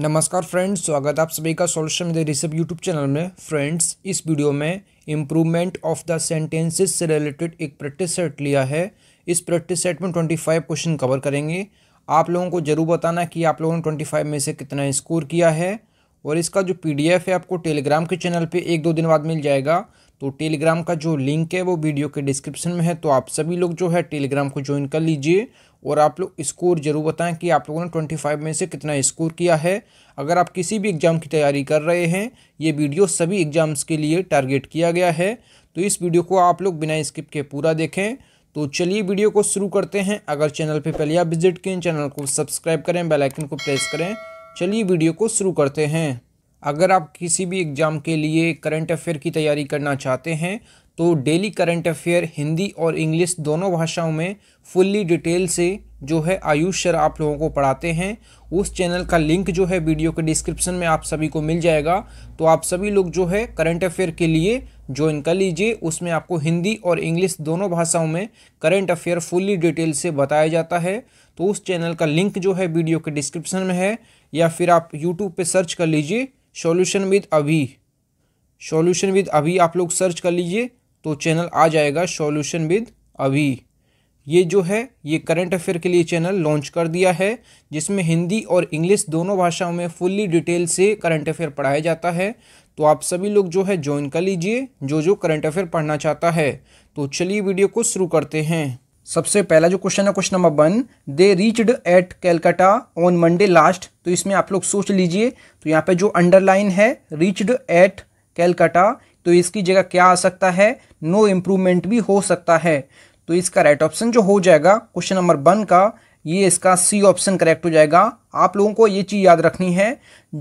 नमस्कार फ्रेंड्स स्वागत आप सभी का सोल्यूशन विद रिसर्व यूट्यूब चैनल में फ्रेंड्स इस वीडियो में इम्प्रूवमेंट ऑफ द सेंटेंसेस से रिलेटेड एक प्रैक्टिस सेट लिया है इस प्रैक्टिस सेट में ट्वेंटी फाइव क्वेश्चन कवर करेंगे आप लोगों को जरूर बताना कि आप लोगों ने ट्वेंटी फाइव में से कितना स्कोर किया है और इसका जो पी है आपको टेलीग्राम के चैनल पर एक दो दिन बाद मिल जाएगा तो टेलीग्राम का जो लिंक है वो वीडियो के डिस्क्रिप्शन में है तो आप सभी लोग जो है टेलीग्राम को ज्वाइन कर लीजिए और आप लोग स्कोर ज़रूर बताएं कि आप लोगों ने ट्वेंटी फाइव में से कितना स्कोर किया है अगर आप किसी भी एग्ज़ाम की तैयारी कर रहे हैं ये वीडियो सभी एग्ज़ाम्स के लिए टारगेट किया गया है तो इस वीडियो को आप लोग बिना स्किप के पूरा देखें तो चलिए वीडियो को शुरू करते हैं अगर चैनल पर पहले आप विजिट किए चैनल को सब्सक्राइब करें बेलाइकन को प्रेस करें चलिए वीडियो को शुरू करते हैं अगर आप किसी भी एग्ज़ाम के लिए करंट अफेयर की तैयारी करना चाहते हैं तो डेली करंट अफेयर हिंदी और इंग्लिश दोनों भाषाओं में फुल्ली डिटेल से जो है आयुष सर आप लोगों को पढ़ाते हैं उस चैनल का लिंक जो है वीडियो के डिस्क्रिप्शन में आप सभी को मिल जाएगा तो आप सभी लोग जो है करंट अफेयर के लिए ज्वाइन कर लीजिए उसमें आपको हिंदी और इंग्लिश दोनों भाषाओं में करंट अफेयर फुल्ली डिटेल से बताया जाता है तो उस चैनल का लिंक जो है वीडियो के डिस्क्रिप्शन में है या फिर आप यूट्यूब पर सर्च कर लीजिए solution with Abhi solution with Abhi आप लोग सर्च कर लीजिए तो चैनल आ जाएगा सॉल्यूशन विद अभी ये जो है ये करंट अफेयर के लिए चैनल लॉन्च कर दिया है जिसमें हिंदी और इंग्लिश दोनों भाषाओं में फुल्ली डिटेल से करंट अफेयर पढ़ाया जाता है तो आप सभी लोग जो है ज्वाइन कर लीजिए जो जो करंट अफेयर पढ़ना चाहता है तो चलिए वीडियो को शुरू करते हैं सबसे पहला जो क्वेश्चन है question number one they reached at Calcutta on Monday last तो इसमें आप लोग सोच लीजिए तो यहाँ पे जो अंडरलाइन है रीच्ड एट कैलकाटा तो इसकी जगह क्या आ सकता है नो no इम्प्रूवमेंट भी हो सकता है तो इसका राइट right ऑप्शन जो हो जाएगा क्वेश्चन नंबर वन का ये इसका सी ऑप्शन करेक्ट हो जाएगा आप लोगों को ये चीज़ याद रखनी है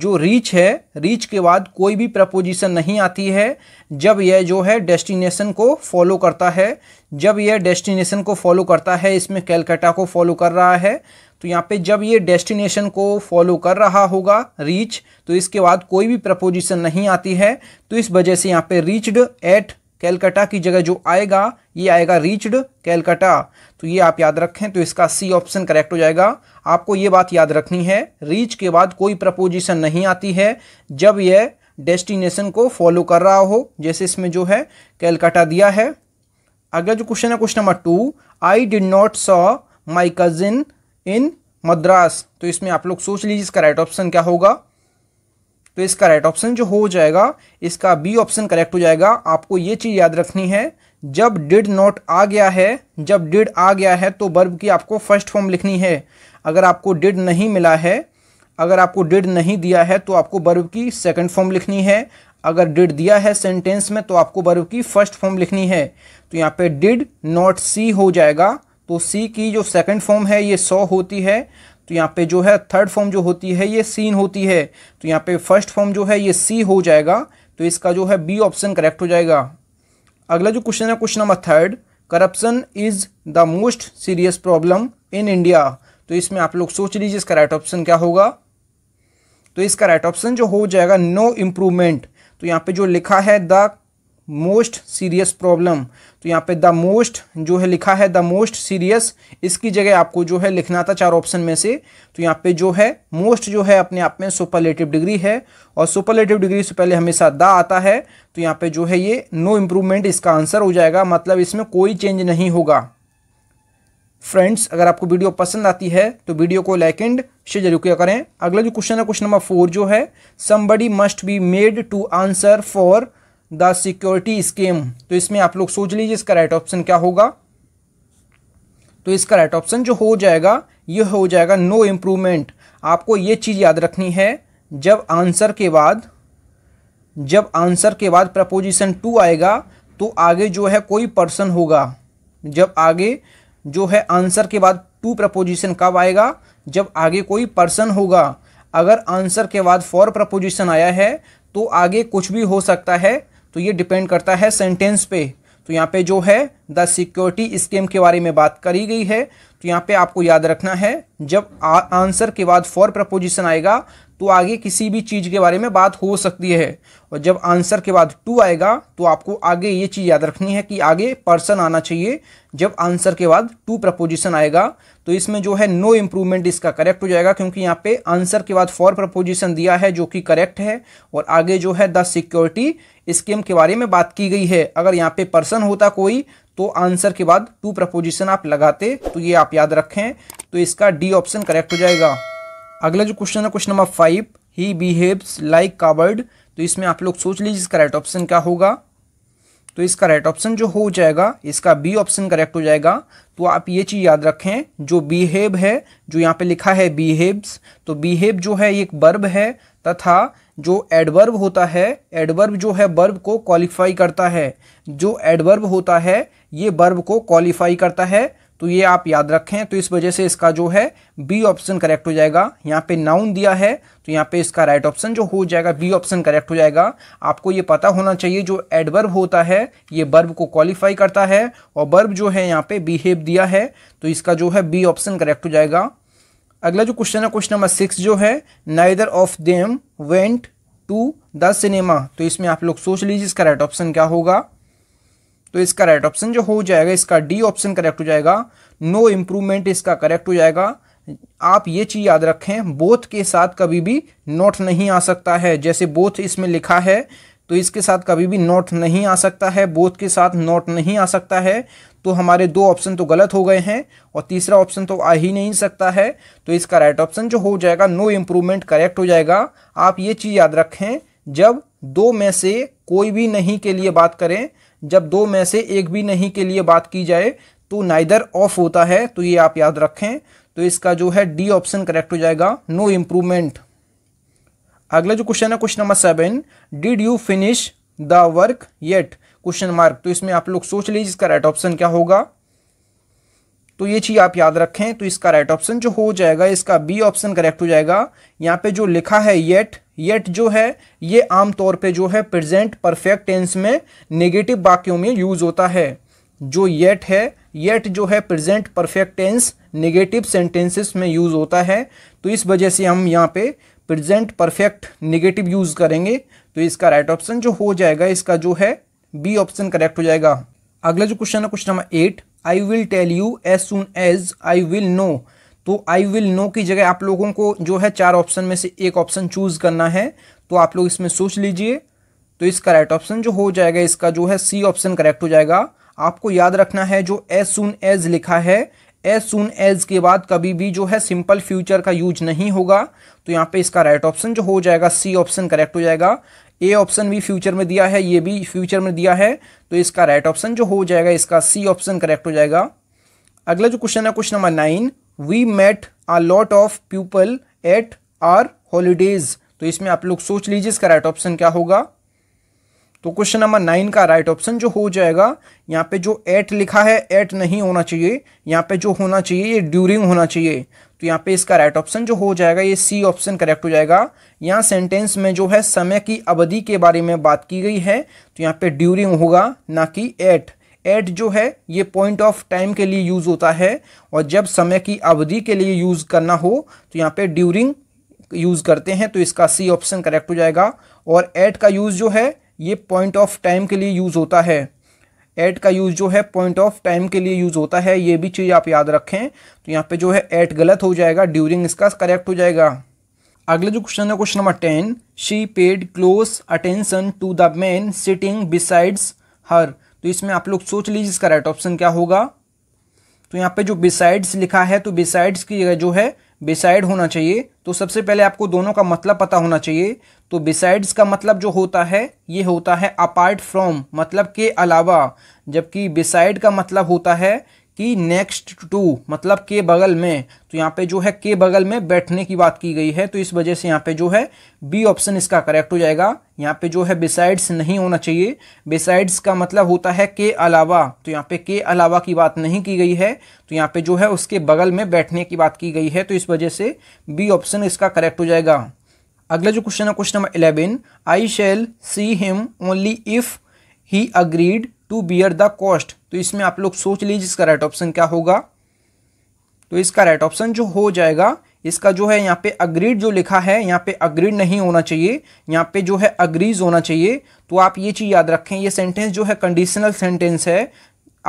जो रीच है रीच के बाद कोई भी प्रपोजिशन नहीं आती है जब यह जो है डेस्टिनेशन को फॉलो करता है जब यह डेस्टिनेशन को फॉलो करता है इसमें कैलकाटा को फॉलो कर रहा है तो यहाँ पे जब ये डेस्टिनेशन को फॉलो कर रहा होगा रीच तो इसके बाद कोई भी प्रपोजिशन नहीं आती है तो इस वजह से यहाँ पे रीच्ड एट कैलकाटा की जगह जो आएगा ये आएगा रीच्ड कैलकाटा तो ये आप याद रखें तो इसका सी ऑप्शन करेक्ट हो जाएगा आपको ये बात याद रखनी है रीच के बाद कोई प्रपोजिशन नहीं आती है जब यह डेस्टिनेशन को फॉलो कर रहा हो जैसे इसमें जो है कैलकाटा दिया है अगला जो क्वेश्चन है question number two I did not saw my cousin in Madras तो इसमें आप लोग सोच लीजिए इसका राइट ऑप्शन क्या होगा तो इसका राइट ऑप्शन जो हो जाएगा इसका बी ऑप्शन करेक्ट हो जाएगा आपको ये चीज़ याद रखनी है जब डिड नॉट आ गया है जब डिड आ गया है तो बर्ब की आपको फर्स्ट फॉर्म लिखनी है अगर आपको डिड नहीं मिला है अगर आपको डिड नहीं दिया है तो आपको बर्ब की सेकंड फॉर्म लिखनी है अगर डिड दिया है सेंटेंस में तो आपको बर्ब की फर्स्ट फॉर्म लिखनी है तो यहाँ पे डिड नॉट सी हो जाएगा तो सी की जो सेकंड फॉर्म है ये सौ होती है तो यहाँ पे जो है थर्ड फॉर्म जो होती है ये सीन होती है तो यहाँ पे फर्स्ट फॉर्म जो है ये सी हो जाएगा तो इसका जो है बी ऑप्शन करेक्ट हो जाएगा अगला जो क्वेश्चन है question number third corruption is the most serious problem in India तो इसमें आप लोग सोच लीजिए इसका राइट ऑप्शन क्या होगा तो इसका राइट ऑप्शन जो हो जाएगा नो इम्प्रूवमेंट तो यहाँ पे जो लिखा है द मोस्ट सीरियस प्रॉब्लम तो यहाँ पे द मोस्ट जो है लिखा है द मोस्ट सीरियस इसकी जगह आपको जो है लिखना था चार ऑप्शन में से तो यहाँ पे जो है मोस्ट जो है अपने आप में सुपरलेटिव डिग्री है और सुपरलेटिव डिग्री से पहले हमेशा द आता है तो यहाँ पे जो है ये नो इम्प्रूवमेंट इसका आंसर हो जाएगा मतलब इसमें कोई चेंज नहीं होगा फ्रेंड्स अगर आपको वीडियो पसंद आती है तो वीडियो को लाइक एंड शेयर जरूर किया करें अगला जो क्वेश्चन है क्वेश्चन नंबर फोर जो है somebody must be made to answer for the security scheme तो इसमें आप लोग सोच लीजिए इसका राइट ऑप्शन क्या होगा तो इसका राइट ऑप्शन जो हो जाएगा ये हो जाएगा नो इम्प्रूवमेंट आपको ये चीज़ याद रखनी है जब आंसर के बाद जब आंसर के बाद प्रपोजिशन टू आएगा तो आगे जो है कोई पर्सन होगा जब आगे जो है आंसर के बाद टू प्रपोजिशन कब आएगा जब आगे कोई पर्सन होगा अगर आंसर के बाद फॉर प्रपोजिशन आया है तो आगे कुछ भी हो सकता है तो ये डिपेंड करता है सेंटेंस पे तो यहाँ पे जो है द सिक्योरिटी स्कीम के बारे में बात करी गई है तो यहाँ पे आपको याद रखना है जब आ, आंसर के बाद फॉर प्रपोजिशन आएगा तो आगे किसी भी चीज़ के बारे में बात हो सकती है और जब आंसर के बाद टू आएगा तो आपको आगे ये चीज़ याद रखनी है कि आगे पर्सन आना चाहिए जब आंसर के बाद टू प्रपोजिशन आएगा तो इसमें जो है नो इम्प्रूवमेंट इसका करेक्ट हो जाएगा क्योंकि यहाँ पे आंसर के बाद फॉर प्रपोजिशन दिया है जो कि करेक्ट है और आगे जो है द सिक्योरिटी स्कीम के बारे में बात की गई है अगर यहाँ पे पर्सन होता कोई तो आंसर के बाद टू प्रपोजिशन आप लगाते तो ये आप याद रखें तो इसका डी ऑप्शन करेक्ट हो जाएगा अगला जो क्वेश्चन है question number five he behaves like coward तो इसमें आप लोग सोच लीजिए इसका राइट ऑप्शन क्या होगा तो इसका राइट ऑप्शन जो हो जाएगा इसका बी ऑप्शन करेक्ट हो जाएगा तो आप ये चीज़ याद रखें जो बिहेव है जो यहाँ पे लिखा है बिहेव्स तो बिहेव जो है एक बर्ब है तथा जो एडवर्ब होता है एडवर्ब जो है बर्ब को क्वालिफाई करता है जो एडवर्ब होता है ये बर्ब को क्वालिफाई करता है तो ये आप याद रखें तो इस वजह से इसका जो है बी ऑप्शन करेक्ट हो जाएगा यहाँ पे नाउन दिया है तो यहाँ पे इसका राइट ऑप्शन जो हो जाएगा बी ऑप्शन करेक्ट हो जाएगा आपको ये पता होना चाहिए जो एडवर्ब होता है ये बर्ब को क्वालिफाई करता है और बर्ब जो है यहाँ पे बिहेव दिया है तो इसका जो है बी ऑप्शन करेक्ट हो जाएगा अगला जो क्वेश्चन है क्वेश्चन नंबर सिक्स जो है neither of them went to the cinema तो इसमें आप लोग सोच लीजिए इसका राइट ऑप्शन क्या होगा तो इसका राइट right ऑप्शन जो हो जाएगा इसका डी ऑप्शन करेक्ट हो जाएगा नो इम्प्रूवमेंट इसका करेक्ट हो जाएगा आप ये चीज़ याद रखें बोथ के साथ कभी भी नोट नहीं आ सकता है जैसे बोथ इसमें लिखा है तो इसके साथ कभी भी नोट नहीं आ सकता है बोथ के साथ नोट नहीं आ सकता है तो हमारे दो ऑप्शन तो गलत हो गए हैं और तीसरा ऑप्शन तो आ ही नहीं सकता है तो इसका राइट ऑप्शन जो हो जाएगा नो इम्प्रूवमेंट करेक्ट हो जाएगा आप ये चीज़ याद रखें जब दो में से कोई भी नहीं के लिए बात करें जब दो में से एक भी नहीं के लिए बात की जाए तो नाइदर ऑफ होता है तो ये आप याद रखें तो इसका जो है डी ऑप्शन करेक्ट हो जाएगा नो इम्प्रूवमेंट अगला जो क्वेश्चन है question number seven did you finish the work yet question mark तो इसमें आप लोग सोच लीजिए इसका राइट ऑप्शन क्या होगा तो ये चीज़ आप याद रखें तो इसका राइट right ऑप्शन जो हो जाएगा इसका बी ऑप्शन करेक्ट हो जाएगा यहाँ पे जो लिखा है येट येट जो है ये आमतौर पे जो है प्रेजेंट परफेक्ट टेंस में नेगेटिव वाक्यों में यूज़ होता है जो येट है येट जो है present perfect tense negative sentences में यूज़ होता है तो इस वजह से हम यहाँ पे प्रेजेंट परफेक्ट नेगेटिव यूज़ करेंगे तो इसका राइट right ऑप्शन जो हो जाएगा इसका जो है बी ऑप्शन करेक्ट हो जाएगा अगला जो क्वेश्चन है question number eight I will tell you as soon as I will know तो आई विल नो की जगह आप लोगों को जो है चार ऑप्शन में से एक ऑप्शन चूज करना है तो आप लोग इसमें सोच लीजिए तो इसका राइट ऑप्शन जो हो जाएगा इसका जो है सी ऑप्शन करेक्ट हो जाएगा आपको याद रखना है जो एज सुन एज लिखा है एज सुन एज के बाद कभी भी जो है सिंपल फ्यूचर का यूज नहीं होगा तो यहाँ पे इसका राइट ऑप्शन जो हो जाएगा सी ऑप्शन करेक्ट हो जाएगा ए ऑप्शन भी फ्यूचर में दिया है ये भी फ्यूचर में दिया है तो इसका राइट right ऑप्शन जो हो जाएगा इसका सी ऑप्शन करेक्ट हो जाएगा अगला जो क्वेश्चन है question number nine we met a lot of people at our holidays तो इसमें आप लोग सोच लीजिए इसका राइट right ऑप्शन क्या होगा तो क्वेश्चन नंबर नाइन का राइट right ऑप्शन जो हो जाएगा यहाँ पे जो एट लिखा है एट नहीं होना चाहिए यहाँ पे जो होना चाहिए ये ड्यूरिंग होना चाहिए तो यहाँ पे इसका राइट ऑप्शन जो हो जाएगा ये सी ऑप्शन करेक्ट हो जाएगा यहाँ सेंटेंस में जो है समय की अवधि के बारे में बात की गई है तो यहाँ पे ड्यूरिंग होगा ना कि एट एट जो है ये पॉइंट ऑफ टाइम के लिए यूज़ होता है और जब समय की अवधि के लिए यूज़ करना हो तो यहाँ पे ड्यूरिंग यूज़ करते हैं तो इसका सी ऑप्शन करेक्ट हो जाएगा और एट का यूज़ जो है ये पॉइंट ऑफ टाइम के लिए यूज़ होता है एट का यूज़ जो है पॉइंट ऑफ टाइम के लिए यूज़ होता है ये भी चीज़ आप याद रखें तो यहाँ पे जो है एट गलत हो जाएगा ड्यूरिंग इसका करेक्ट हो जाएगा अगला जो क्वेश्चन है question number ten she paid close attention to the man sitting besides her तो इसमें आप लोग सोच लीजिए इसका राइट ऑप्शन क्या होगा तो यहाँ पे जो बिसाइड्स लिखा है तो बिसाइड्स की जो है बिसाइड होना चाहिए तो सबसे पहले आपको दोनों का मतलब पता होना चाहिए तो बिसाइड्स का मतलब जो होता है ये होता है अपार्ट फ्रॉम मतलब के अलावा जबकि बिसाइड का मतलब होता है कि नेक्स्ट टू मतलब के बगल में तो यहाँ पे जो है के बगल में बैठने की बात की गई है तो इस वजह से यहाँ पे जो है बी ऑप्शन इसका करेक्ट हो जाएगा यहाँ पे जो है बिसाइड्स नहीं होना चाहिए बिसाइड्स का मतलब होता है के अलावा तो यहाँ पे के अलावा की बात नहीं की गई है तो यहाँ पे जो है उसके बगल में बैठने की बात की गई है तो इस वजह से बी ऑप्शन इसका करेक्ट हो जाएगा अगला जो क्वेश्चन है question number eleven I shall see him only if he agreed to bear the cost तो इसमें आप लोग सोच लीजिए इसका राइट ऑप्शन क्या होगा तो इसका राइट ऑप्शन जो हो जाएगा इसका जो है यहाँ पे अग्रीड जो लिखा है यहाँ पे अग्रीड नहीं होना चाहिए यहाँ पे जो है अग्रीज होना चाहिए तो आप ये चीज़ याद रखें ये सेंटेंस जो है कंडीशनल सेंटेंस है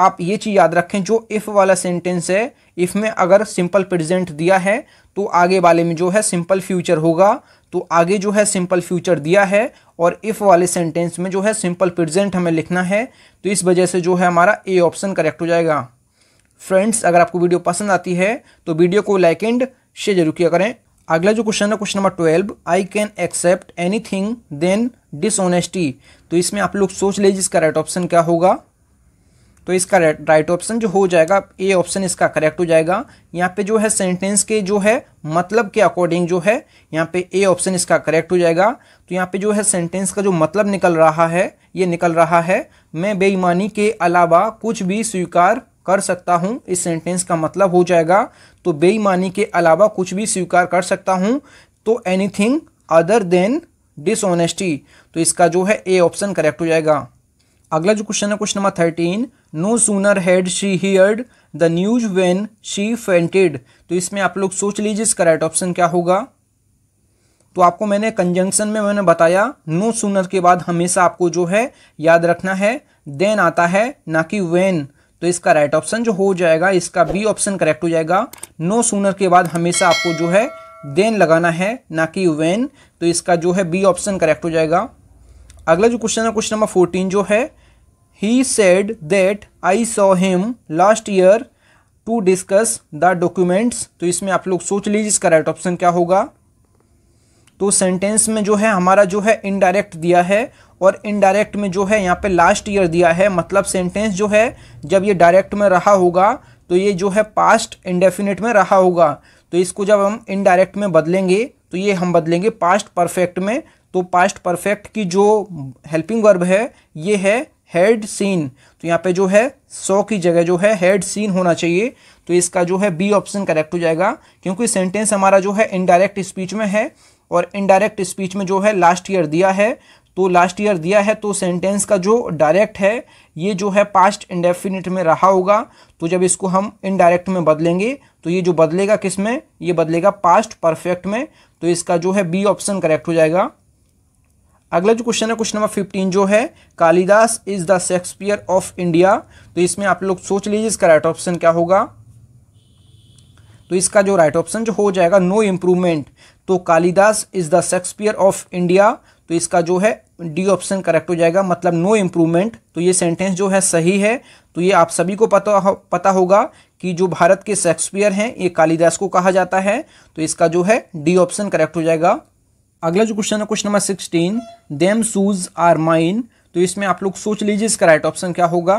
आप ये चीज़ याद रखें जो इफ़ वाला सेंटेंस है इफ़ में अगर सिंपल प्रेजेंट दिया है तो आगे वाले में जो है सिंपल फ्यूचर होगा तो आगे जो है सिंपल फ्यूचर दिया है और इफ़ वाले सेंटेंस में जो है सिंपल प्रेजेंट हमें लिखना है तो इस वजह से जो है हमारा ए ऑप्शन करेक्ट हो जाएगा फ्रेंड्स अगर आपको वीडियो पसंद आती है तो वीडियो को लाइक एंड शेयर जरूर किया करें अगला जो क्वेश्चन है question number twelve I can accept any thing than dishonesty तो इसमें आप लोग सोच लीजिए इसका राइट ऑप्शन क्या होगा तो इसका राइट ऑप्शन जो हो जाएगा ए ऑप्शन इसका करेक्ट हो जाएगा यहाँ पे जो है सेंटेंस के जो है मतलब के अकॉर्डिंग जो है यहाँ पे ए ऑप्शन इसका करेक्ट हो जाएगा तो यहाँ पे जो है सेंटेंस का जो मतलब निकल रहा है ये निकल रहा है मैं बेईमानी के अलावा कुछ भी स्वीकार कर सकता हूँ इस सेंटेंस का मतलब हो जाएगा तो बेईमानी के अलावा कुछ भी स्वीकार कर सकता हूँ तो एनीथिंग अदर देन डिसऑनेस्टी तो इसका जो है ए ऑप्शन करेक्ट हो जाएगा अगला जो क्वेश्चन है question number thirteen no sooner had she heard the news when she fainted तो इसमें आप लोग सोच लीजिए इसका राइट ऑप्शन क्या होगा तो आपको मैंने कंजंक्शन में मैंने बताया नो सूनर के बाद हमेशा आपको जो है याद रखना है देन आता है ना कि वेन तो इसका राइट ऑप्शन जो हो जाएगा इसका बी ऑप्शन करेक्ट हो जाएगा नो सूनर के बाद हमेशा आपको जो है देन लगाना है ना कि वेन तो इसका जो है बी ऑप्शन करेक्ट हो जाएगा अगला जो क्वेश्चन है क्वेश्चन नंबर फोर्टीन जो है he said that I saw him last year to discuss the documents तो इसमें आप लोग सोच लीजिए इसका राइट ऑप्शन क्या होगा तो सेंटेंस में जो है हमारा जो है इनडायरेक्ट दिया है और इनडायरेक्ट में जो है यहाँ पे लास्ट ईयर दिया है मतलब सेंटेंस जो है जब ये डायरेक्ट में रहा होगा तो ये जो है पास्ट इंडेफिनेट में रहा होगा तो इसको जब हम इनडायरेक्ट में बदलेंगे तो ये हम बदलेंगे पास्ट परफेक्ट में तो पास्ट परफेक्ट की जो हेल्पिंग वर्ब है ये है हेड सीन तो यहाँ पे जो है सौ की जगह जो है हेड सीन होना चाहिए तो इसका जो है बी ऑप्शन करेक्ट हो जाएगा क्योंकि सेंटेंस हमारा जो है इनडायरेक्ट स्पीच में है और इनडायरेक्ट स्पीच में जो है लास्ट ईयर दिया है तो लास्ट ईयर दिया है तो सेंटेंस का जो डायरेक्ट है ये जो है पास्ट इंडेफिनिट में रहा होगा तो जब इसको हम इनडायरेक्ट में बदलेंगे तो ये जो बदलेगा किस में ये बदलेगा पास्ट परफेक्ट में तो इसका जो है बी ऑप्शन करेक्ट हो जाएगा अगला जो क्वेश्चन है क्वेश्चन नंबर फिफ्टीन जो है Kalidas is the Shakespeare of India तो इसमें आप लोग सोच लीजिए इसका राइट ऑप्शन क्या होगा तो इसका जो राइट ऑप्शन जो हो जाएगा नो इम्प्रूवमेंट तो Kalidas is the Shakespeare of India तो इसका जो है डी ऑप्शन करेक्ट हो जाएगा मतलब नो इम्प्रूवमेंट तो ये सेंटेंस जो है सही है तो ये आप सभी को पता हो, पता होगा कि जो भारत के शेक्सपियर हैं ये कालिदास को कहा जाता है तो इसका जो है डी ऑप्शन करेक्ट हो जाएगा अगला जो क्वेश्चन है question number sixteen them shoes are mine तो इसमें आप लोग सोच लीजिए इसका राइट ऑप्शन क्या होगा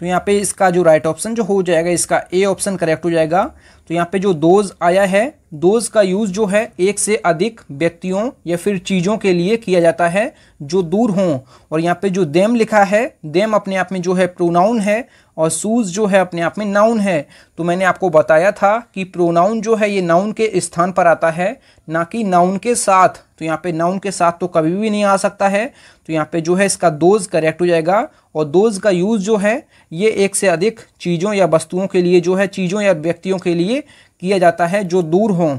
तो यहाँ पे इसका जो राइट ऑप्शन जो हो जाएगा इसका ए ऑप्शन करेक्ट हो जाएगा तो यहाँ पे जो दोज आया है दोज का यूज़ जो है एक से अधिक व्यक्तियों या फिर चीज़ों के लिए किया जाता है जो दूर हों और यहाँ पे जो देम लिखा है देम अपने आप में जो है प्रोनाउन है और सूज जो है अपने आप में नाउन है तो मैंने आपको बताया था कि प्रोनाउन जो है ये नाउन के स्थान पर आता है ना कि नाउन के साथ तो यहाँ पे नाउन के साथ तो कभी भी नहीं आ सकता है तो यहाँ पे जो है इसका दोज करेक्ट हो जाएगा और दोज का यूज़ जो है ये एक से अधिक चीज़ों या वस्तुओं के लिए जो है चीज़ों या व्यक्तियों के लिए किया जाता है जो दूर हों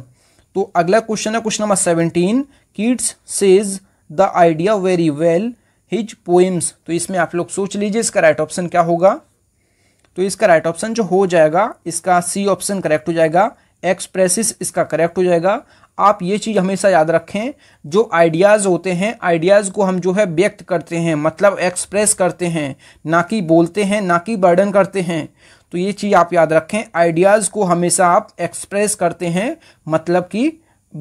तो अगला क्वेश्चन है question number seventeen Keats says the idea very well his poems तो इसमें आप लोग सोच लीजिए इसका राइट ऑप्शन क्या होगा तो इसका राइट ऑप्शन जो हो जाएगा इसका सी ऑप्शन करेक्ट हो जाएगा एक्सप्रेसिस इसका करेक्ट हो जाएगा आप ये चीज़ हमेशा याद रखें जो आइडियाज़ होते हैं आइडियाज़ को हम जो है व्यक्त करते हैं मतलब एक्सप्रेस करते हैं ना कि बोलते हैं ना कि बर्डन करते हैं तो ये चीज़ आप याद रखें आइडियाज़ को हमेशा आप एक्सप्रेस करते हैं मतलब कि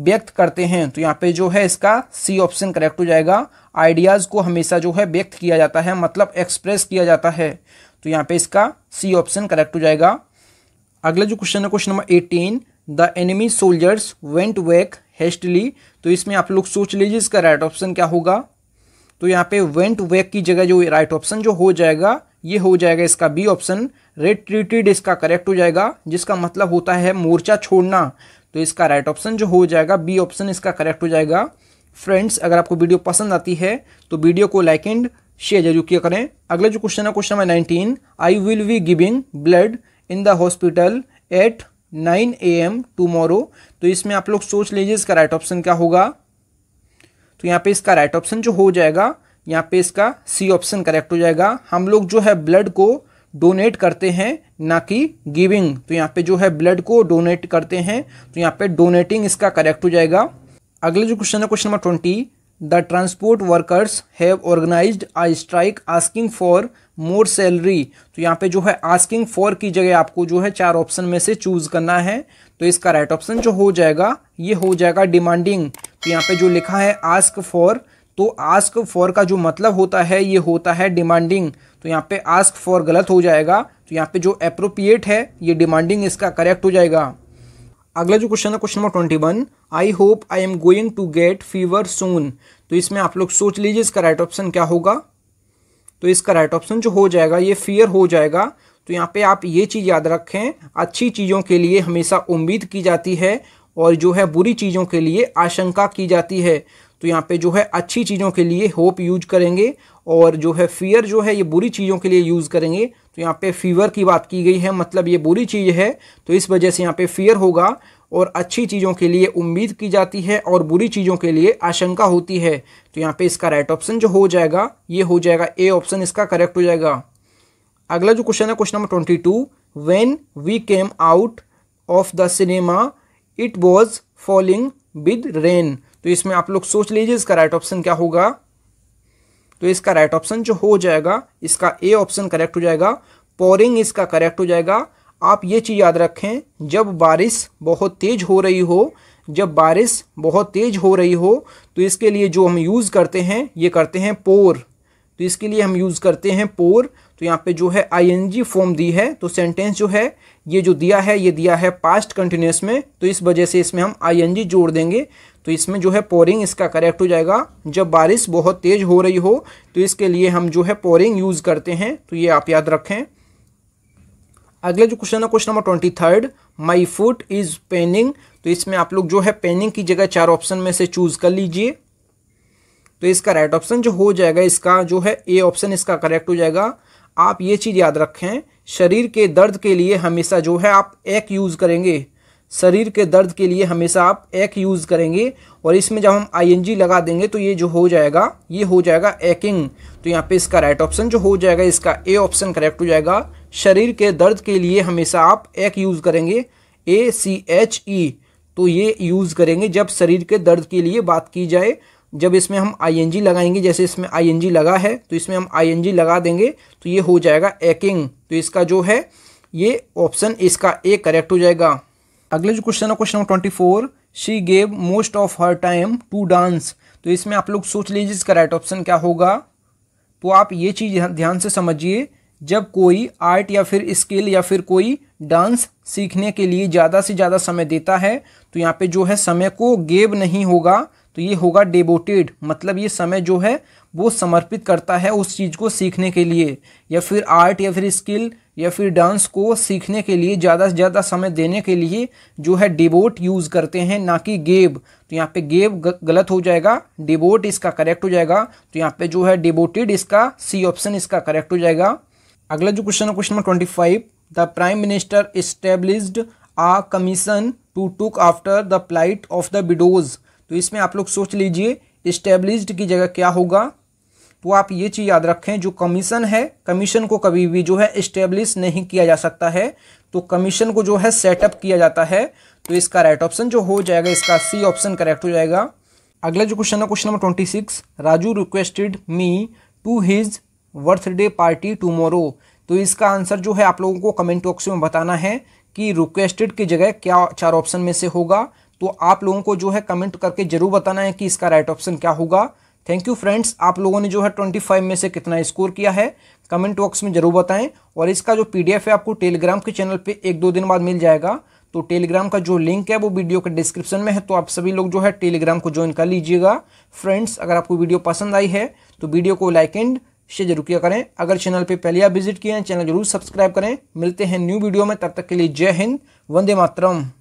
व्यक्त करते हैं तो यहाँ पे जो है इसका सी ऑप्शन करेक्ट हो जाएगा आइडियाज़ को हमेशा जो है व्यक्त किया जाता है मतलब एक्सप्रेस किया जाता है तो यहाँ पे इसका सी ऑप्शन करेक्ट हो जाएगा अगला जो क्वेश्चन है question number eighteen the enemy soldiers went wake hastily तो इसमें आप लोग सोच लीजिए इसका राइट ऑप्शन क्या होगा तो यहाँ पे वेंट वेक की जगह जो राइट ऑप्शन जो हो जाएगा ये हो जाएगा इसका बी ऑप्शन रेट्रीटेड इसका करेक्ट हो जाएगा जिसका मतलब होता है मोर्चा छोड़ना तो इसका राइट ऑप्शन जो हो जाएगा बी ऑप्शन इसका करेक्ट हो जाएगा फ्रेंड्स अगर आपको वीडियो पसंद आती है तो वीडियो को लाइक एंड शेयर जरूर किया करें अगला जो क्वेश्चन है question number nineteen I will be giving blood in the hospital at nine A M tomorrow तो इसमें आप लोग सोच लीजिए इसका राइट ऑप्शन क्या होगा तो यहाँ पे इसका राइट ऑप्शन जो हो जाएगा यहाँ पे इसका सी ऑप्शन करेक्ट हो जाएगा हम लोग जो है ब्लड को डोनेट करते हैं ना कि गिविंग तो यहाँ पे जो है ब्लड को डोनेट करते हैं तो यहाँ पे डोनेटिंग इसका करेक्ट हो जाएगा अगले जो क्वेश्चन है question number twenty the transport workers have organise a strike asking for more salary तो यहाँ पे जो है आस्किंग फॉर की जगह आपको जो है चार ऑप्शन में से चूज करना है तो इसका राइट right ऑप्शन जो हो जाएगा ये हो जाएगा डिमांडिंग तो यहाँ पे जो लिखा है आस्क फॉर तो आस्क फॉर का जो मतलब होता है ये होता है डिमांडिंग तो यहाँ पे आस्क फॉर गलत हो जाएगा तो यहाँ पे जो अप्रोप्रिएट है ये डिमांडिंग इसका करेक्ट हो जाएगा अगला जो क्वेश्चन है question number twenty one I hope I am going to get fever soon तो इसमें आप लोग सोच लीजिए इसका राइट ऑप्शन क्या होगा तो इसका राइट ऑप्शन जो हो जाएगा ये फियर हो जाएगा तो यहाँ पे आप ये चीज़ याद रखें अच्छी चीज़ों के लिए हमेशा उम्मीद की जाती है और जो है बुरी चीज़ों के लिए आशंका की जाती है तो यहाँ पे जो है अच्छी चीज़ों के लिए होप यूज करेंगे और जो है फियर जो है ये बुरी चीज़ों के लिए यूज़ करेंगे तो यहाँ पे फीवर की बात की गई है मतलब ये बुरी चीज़ है तो इस वजह से यहाँ पे फियर होगा और अच्छी चीज़ों के लिए उम्मीद की जाती है और बुरी चीज़ों के लिए आशंका होती है तो यहाँ पे इसका राइट ऑप्शन जो हो जाएगा ये हो जाएगा ए ऑप्शन इसका करेक्ट हो जाएगा अगला जो क्वेश्चन है question number twenty two when we came out of the cinema it was falling with rain तो इसमें आप लोग सोच लीजिए इसका राइट ऑप्शन क्या होगा तो इसका राइट ऑप्शन जो हो जाएगा इसका ए ऑप्शन करेक्ट हो जाएगा पोरिंग इसका करेक्ट हो जाएगा आप ये चीज़ याद रखें जब बारिश बहुत तेज़ हो रही हो जब बारिश बहुत तेज़ हो रही हो तो इसके लिए जो हम यूज़ करते हैं ये करते हैं पोर तो इसके लिए हम यूज़ करते हैं पोर तो यहाँ पे जो है आईएनजी फॉर्म दी है तो सेंटेंस जो है ये जो दिया है ये दिया है पास्ट कंटिन्यूस में तो इस वजह से इसमें हम आईएनजी जोड़ देंगे तो इसमें जो है पोरिंग इसका करेक्ट हो जाएगा जब बारिश बहुत तेज़ हो रही हो तो इसके लिए हम जो है पोरिंग यूज़ करते हैं तो ये आप याद रखें अगला जो क्वेश्चन है question number twenty third my foot is paining तो इसमें आप लोग जो है पेनिंग की जगह चार ऑप्शन में से चूज़ कर लीजिए तो इसका राइट right ऑप्शन जो हो जाएगा इसका जो है ए ऑप्शन इसका करेक्ट हो जाएगा आप ये चीज़ याद रखें शरीर के दर्द के लिए हमेशा जो है आप एक यूज़ करेंगे शरीर के दर्द के लिए हमेशा आप एक यूज़ करेंगे और इसमें जब हम आईएनजी लगा देंगे तो ये जो हो जाएगा ये हो जाएगा एकिंग तो यहाँ पे इसका राइट ऑप्शन जो हो जाएगा इसका ए ऑप्शन करेक्ट हो जाएगा शरीर के दर्द के लिए हमेशा आप एक यूज़ करेंगे ए सी एच ई तो ये यूज़ करेंगे जब शरीर के दर्द के लिए बात की जाए जब इसमें हम आई लगाएंगे जैसे इसमें आई लगा है तो इसमें हम आई लगा देंगे तो ये हो जाएगा एकिंग तो इसका जो है ये ऑप्शन इसका ए करेक्ट हो जाएगा अगले जो क्वेश्चन है question number twenty four she gave most of her time to dance तो इसमें आप लोग सोच लीजिए इसका राइट ऑप्शन क्या होगा तो आप ये चीज़ ध्यान से समझिए जब कोई आर्ट या फिर स्किल या फिर कोई डांस सीखने के लिए ज़्यादा से ज़्यादा समय देता है तो यहाँ पे जो है समय को गेब नहीं होगा तो ये होगा डेबोटेड मतलब ये समय जो है वो समर्पित करता है उस चीज़ को सीखने के लिए या फिर आर्ट या फिर स्किल या फिर डांस को सीखने के लिए ज़्यादा से ज़्यादा समय देने के लिए जो है डिबोट यूज़ करते हैं ना कि गेब तो यहाँ पे गेब गलत हो जाएगा डिबोट इसका करेक्ट हो जाएगा तो यहाँ पे जो है डिबोटेड इसका सी ऑप्शन इसका करेक्ट हो जाएगा अगला जो क्वेश्चन है question number twenty five the prime minister established a commission to took after the plight of the widows तो इसमें आप लोग सोच लीजिए इस्टेब्लिश्ड की जगह क्या होगा तो आप ये चीज़ याद रखें जो कमीशन है कमीशन को कभी भी जो है इस्टेब्लिश नहीं किया जा सकता है तो कमीशन को जो है सेटअप किया जाता है तो इसका राइट ऑप्शन जो हो जाएगा इसका सी ऑप्शन करेक्ट हो जाएगा अगला जो क्वेश्चन है question number twenty six Raju requested me to his birthday party tomorrow तो इसका आंसर जो है आप लोगों को कमेंट बॉक्स में बताना है कि रिक्वेस्टेड की जगह क्या चार ऑप्शन में से होगा तो आप लोगों को जो है कमेंट करके जरूर बताना है कि इसका राइट ऑप्शन क्या होगा थैंक यू फ्रेंड्स आप लोगों ने जो है 25 में से कितना स्कोर किया है कमेंट बॉक्स में जरूर बताएं और इसका जो पीडीएफ है आपको टेलीग्राम के चैनल पे एक दो दिन बाद मिल जाएगा तो टेलीग्राम का जो लिंक है वो वीडियो के डिस्क्रिप्शन में है तो आप सभी लोग जो है टेलीग्राम को ज्वाइन कर लीजिएगा फ्रेंड्स अगर आपको वीडियो पसंद आई है तो वीडियो को लाइक एंड शेयर जरूर किया करें अगर चैनल पर पहले आप विजिट किए हैं चैनल जरूर सब्सक्राइब करें मिलते हैं न्यू वीडियो में तब तक के लिए जय हिंद वंदे मातरम